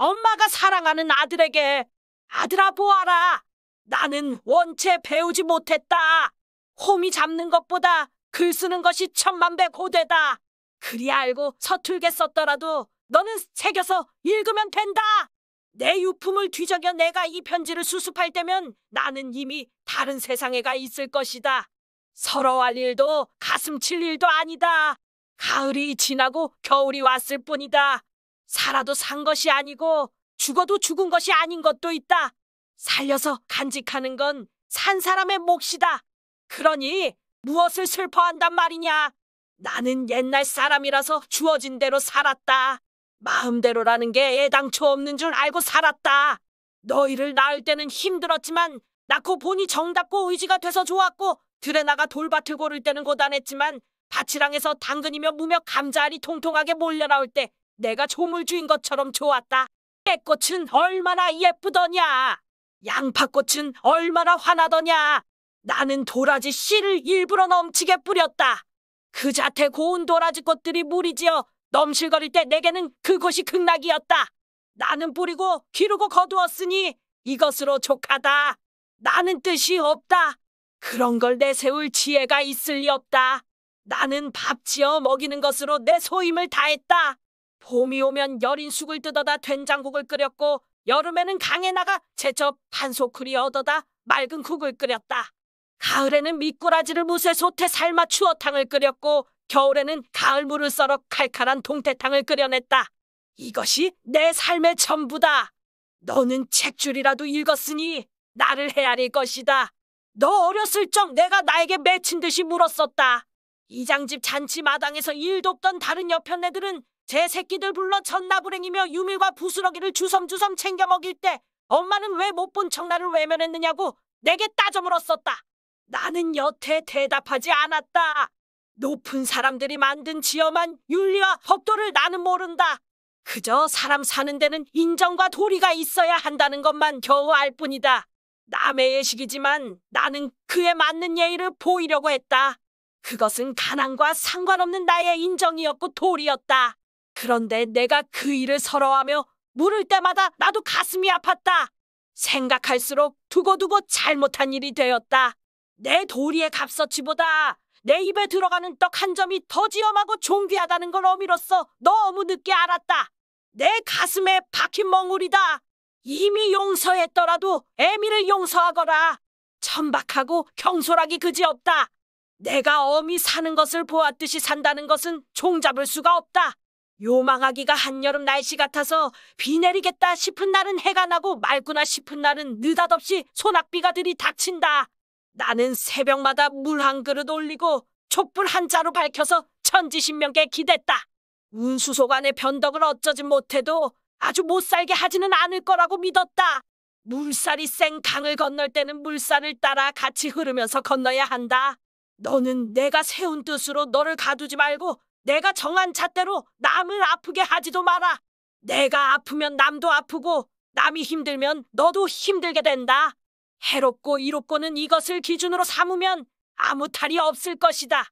엄마가 사랑하는 아들에게 아들아 보아라. 나는 원체 배우지 못했다. 홈이 잡는 것보다 글 쓰는 것이 천만배 고되다. 그리 알고 서툴게 썼더라도 너는 새겨서 읽으면 된다. 내 유품을 뒤적여 내가 이 편지를 수습할 때면 나는 이미 다른 세상에 가 있을 것이다. 서러워할 일도 가슴 칠 일도 아니다. 가을이 지나고 겨울이 왔을 뿐이다. 살아도 산 것이 아니고 죽어도 죽은 것이 아닌 것도 있다. 살려서 간직하는 건 산 사람의 몫이다. 그러니 무엇을 슬퍼한단 말이냐? 나는 옛날 사람이라서 주어진 대로 살았다. 마음대로라는 게 애당초 없는 줄 알고 살았다. 너희를 낳을 때는 힘들었지만 낳고 보니 정답고 의지가 돼서 좋았고 드레나가 돌밭을 고를 때는 고단했지만 밭이랑에서 당근이며 무며 감자알이 통통하게 몰려나올 때 내가 조물주인 것처럼 좋았다. 깨꽃은 얼마나 예쁘더냐. 양파꽃은 얼마나 화나더냐. 나는 도라지 씨를 일부러 넘치게 뿌렸다. 그 자태 고운 도라지 꽃들이 무리지어 넘실거릴 때 내게는 그곳이 극락이었다. 나는 뿌리고 기르고 거두었으니 이것으로 족하다. 나는 뜻이 없다. 그런 걸 내세울 지혜가 있을 리 없다. 나는 밥 지어 먹이는 것으로 내 소임을 다했다. 봄이 오면 여린 쑥을 뜯어다 된장국을 끓였고 여름에는 강에 나가 제쳐 판소쿠리 얻어다 맑은 국을 끓였다. 가을에는 미꾸라지를 무쇠솥에 삶아 추어탕을 끓였고 겨울에는 가을물을 썰어 칼칼한 동태탕을 끓여냈다. 이것이 내 삶의 전부다. 너는 책줄이라도 읽었으니 나를 헤아릴 것이다. 너 어렸을 적 내가 나에게 맺힌 듯이 물었었다. 이장집 잔치 마당에서 일돕던 다른 여편네들은 제 새끼들 불러 전나불행이며유밀과 부스러기를 주섬주섬 챙겨 먹일 때 엄마는 왜 못본척 나를 외면했느냐고 내게 따져 물었었다. 나는 여태 대답하지 않았다. 높은 사람들이 만든 지엄한 윤리와 법도를 나는 모른다. 그저 사람 사는 데는 인정과 도리가 있어야 한다는 것만 겨우 알 뿐이다. 남의 예식이지만 나는 그에 맞는 예의를 보이려고 했다. 그것은 가난과 상관없는 나의 인정이었고 도리였다. 그런데 내가 그 일을 서러워하며 물을 때마다 나도 가슴이 아팠다. 생각할수록 두고두고 잘못한 일이 되었다. 내 도리의 값어치보다 내 입에 들어가는 떡 한 점이 더 지엄하고 존귀하다는 걸 어미로써 너무 늦게 알았다. 내 가슴에 박힌 멍울이다. 이미 용서했더라도 애미를 용서하거라. 천박하고 경솔하기 그지없다. 내가 어미 사는 것을 보았듯이 산다는 것은 종잡을 수가 없다. 요망하기가 한여름 날씨 같아서 비 내리겠다 싶은 날은 해가 나고 맑구나 싶은 날은 느닷없이 소낙비가 들이 닥친다. 나는 새벽마다 물 한 그릇 올리고 촛불 한 자루 밝혀서 천지신명께 기댔다. 운수소간의 변덕을 어쩌지 못해도 아주 못 살게 하지는 않을 거라고 믿었다. 물살이 센 강을 건널 때는 물살을 따라 같이 흐르면서 건너야 한다. 너는 내가 세운 뜻으로 너를 가두지 말고 내가 정한 잣대로 남을 아프게 하지도 마라. 내가 아프면 남도 아프고 남이 힘들면 너도 힘들게 된다. 해롭고 이롭고는 이것을 기준으로 삼으면 아무 탈이 없을 것이다.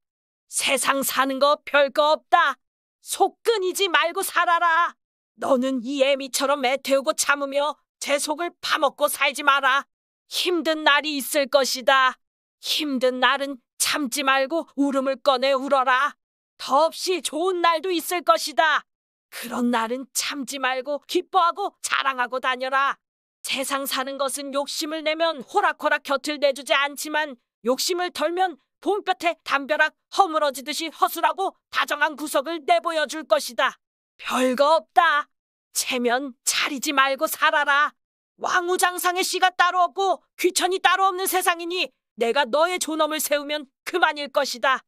세상 사는 거 별 거 없다. 속 끊이지 말고 살아라. 너는 이 애미처럼 애태우고 참으며 제 속을 파먹고 살지 마라. 힘든 날이 있을 것이다. 힘든 날은 참지 말고 울음을 꺼내 울어라. 더없이 좋은 날도 있을 것이다. 그런 날은 참지 말고 기뻐하고 자랑하고 다녀라. 세상 사는 것은 욕심을 내면 호락호락 곁을 내주지 않지만 욕심을 덜면 봄볕에 담벼락 허물어지듯이 허술하고 다정한 구석을 내보여 줄 것이다. 별거 없다. 체면 차리지 말고 살아라. 왕우장상의 씨가 따로 없고 귀천이 따로 없는 세상이니 내가 너의 존엄을 세우면 그만일 것이다.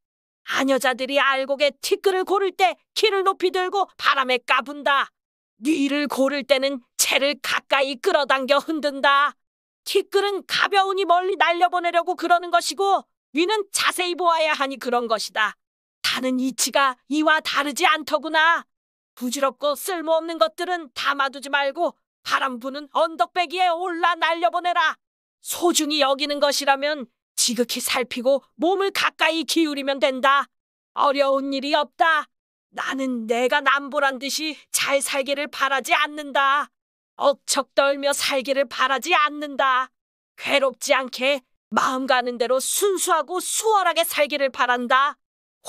아녀자들이 알곡에 티끌을 고를 때 키를 높이 들고 바람에 까분다. 니를 고를 때는 채를 가까이 끌어당겨 흔든다. 티끌은 가벼우니 멀리 날려보내려고 그러는 것이고 위는 자세히 보아야 하니 그런 것이다. 다는 이치가 이와 다르지 않더구나. 부질없고 쓸모없는 것들은 담아두지 말고 바람 부는 언덕배기에 올라 날려보내라. 소중히 여기는 것이라면 지극히 살피고 몸을 가까이 기울이면 된다. 어려운 일이 없다. 나는 내가 남보란 듯이 잘 살기를 바라지 않는다. 억척 떨며 살기를 바라지 않는다. 괴롭지 않게 마음 가는 대로 순수하고 수월하게 살기를 바란다.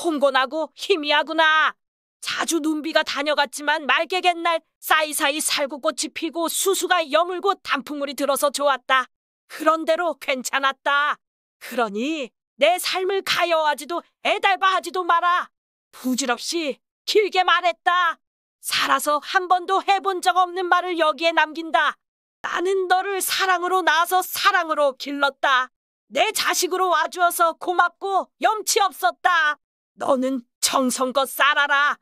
홈곤하고 희미하구나. 자주 눈비가 다녀갔지만 말개갠날 사이사이 살구꽃이 피고 수수가 여물고 단풍물이 들어서 좋았다. 그런대로 괜찮았다. 그러니 내 삶을 가여워하지도 애달바하지도 마라. 부질없이 길게 말했다. 살아서 한 번도 해본 적 없는 말을 여기에 남긴다. 나는 너를 사랑으로 낳아서 사랑으로 길렀다. 내 자식으로 와주어서 고맙고 염치 없었다. 너는 정성껏 살아라.